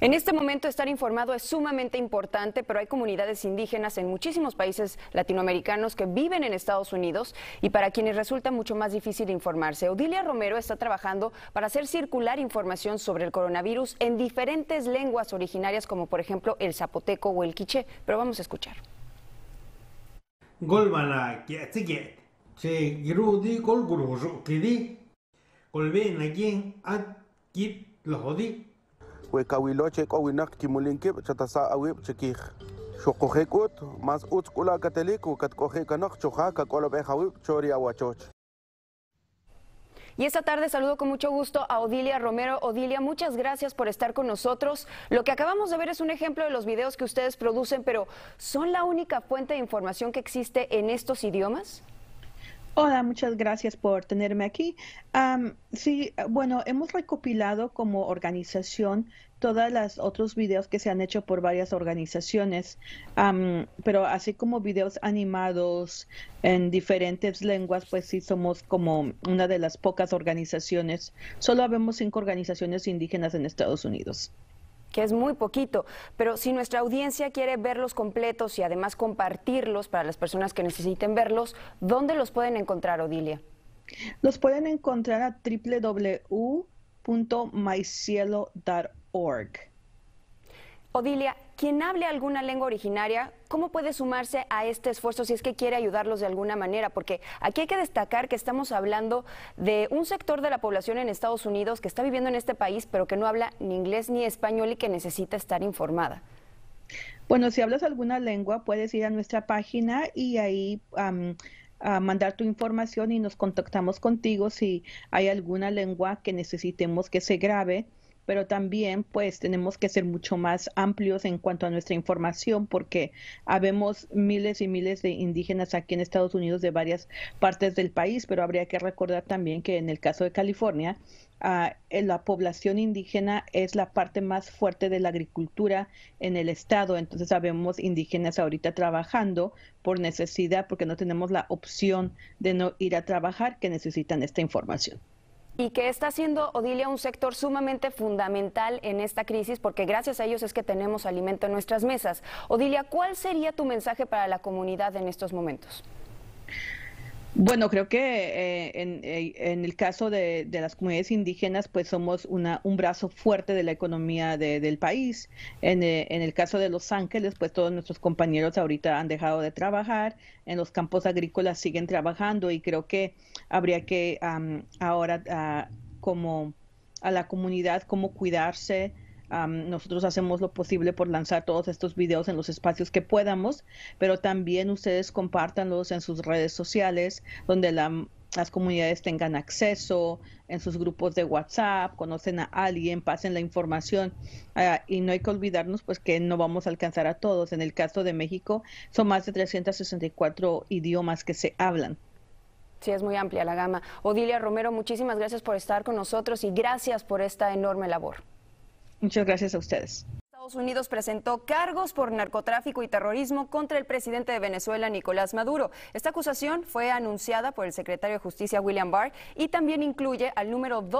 En este momento estar informado es sumamente importante, pero hay comunidades indígenas en muchísimos países latinoamericanos que viven en Estados Unidos y para quienes resulta mucho más difícil informarse. Odilia Romero está trabajando para hacer circular información sobre el coronavirus en diferentes lenguas originarias como por ejemplo el zapoteco o el quiché, pero vamos a escuchar. Golmana, y esta tarde saludo con mucho gusto a Odilia Romero. Odilia, muchas gracias por estar con nosotros. Lo que acabamos de ver es un ejemplo de los videos que ustedes producen, pero ¿son la única fuente de información que existe en estos idiomas? Hola, muchas gracias por tenerme aquí. sí, bueno, hemos recopilado como organización todos los otros videos que se han hecho por varias organizaciones, pero así como videos animados en diferentes lenguas, pues sí somos como una de las pocas organizaciones. Solo habemos cinco organizaciones indígenas en Estados Unidos que es muy poquito, pero si nuestra audiencia quiere verlos completos y además compartirlos para las personas que necesiten verlos, ¿dónde los pueden encontrar, Odilia? Los pueden encontrar a www.mycielo.org. Odilia, quien hable alguna lengua originaria, ¿cómo puede sumarse a este esfuerzo si es que quiere ayudarlos de alguna manera? Porque aquí hay que destacar que estamos hablando de un sector de la población en Estados Unidos que está viviendo en este país, pero que no habla ni inglés ni español y que necesita estar informada. Bueno, si hablas alguna lengua, puedes ir a nuestra página y ahí... a mandar tu información y nos contactamos contigo si hay alguna lengua que necesitemos que se grabe pero también pues tenemos que ser mucho más amplios en cuanto a nuestra información porque habemos miles y miles de indígenas aquí en Estados Unidos de varias partes del país, pero habría que recordar también que en el caso de California ah, la población indígena es la parte más fuerte de la agricultura en el estado. Entonces sabemos indígenas ahorita trabajando por necesidad porque no tenemos la opción de no ir a trabajar que necesitan esta información y que está siendo, Odilia, un sector sumamente fundamental en esta crisis porque gracias a ellos es que tenemos alimento en nuestras mesas. Odilia, ¿cuál sería tu mensaje para la comunidad en estos momentos? Bueno, creo que eh, en, eh, en, el caso de, las comunidades indígenas, pues somos una, un brazo fuerte de la economía de, del país. En, eh, en, el caso de Los Ángeles, pues todos nuestros compañeros ahorita han dejado de trabajar, en los campos agrícolas siguen trabajando y creo que habría que ahora ah, como a la comunidad, cómo cuidarse, nosotros hacemos lo posible por lanzar todos estos videos en los espacios que podamos, pero también ustedes compártanlos en sus redes sociales, donde las comunidades tengan acceso, en sus grupos de WhatsApp, conocen a alguien, pasen la información. Ah, y no hay que olvidarnos pues que no vamos a alcanzar a todos. En el caso de México, son más de 364 idiomas que se hablan. Sí, es muy amplia la gama. Odilia Romero, muchísimas gracias por estar con nosotros y gracias por esta enorme labor. Muchas gracias a ustedes. Estados Unidos presentó cargos por narcotráfico y terrorismo contra el presidente de Venezuela, Nicolás Maduro. Esta acusación fue anunciada por el secretario de Justicia, William Barr, y también incluye al número 2.